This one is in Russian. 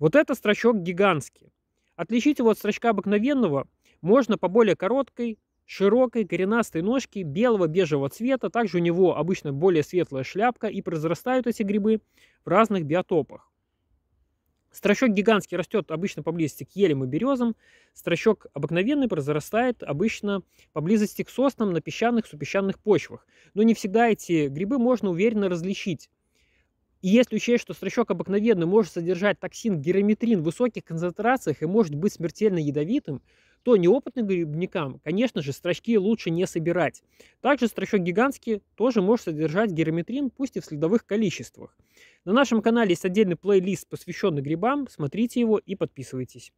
Вот это строчок гигантский. Отличить его от строчка обыкновенного можно по более короткой, широкой, коренастой ножке белого бежевого цвета. Также у него обычно более светлая шляпка и произрастают эти грибы в разных биотопах. Строчок гигантский растет обычно поблизости к елям и березам. Строчок обыкновенный произрастает обычно поблизости к соснам на песчаных, супесчаных почвах. Но не всегда эти грибы можно уверенно различить. И если учесть, что стручок обыкновенный может содержать токсин герометрин в высоких концентрациях и может быть смертельно ядовитым, то неопытным грибникам, конечно же, строчки лучше не собирать. Также строчок гигантский тоже может содержать герометрин, пусть и в следовых количествах. На нашем канале есть отдельный плейлист, посвященный грибам, смотрите его и подписывайтесь.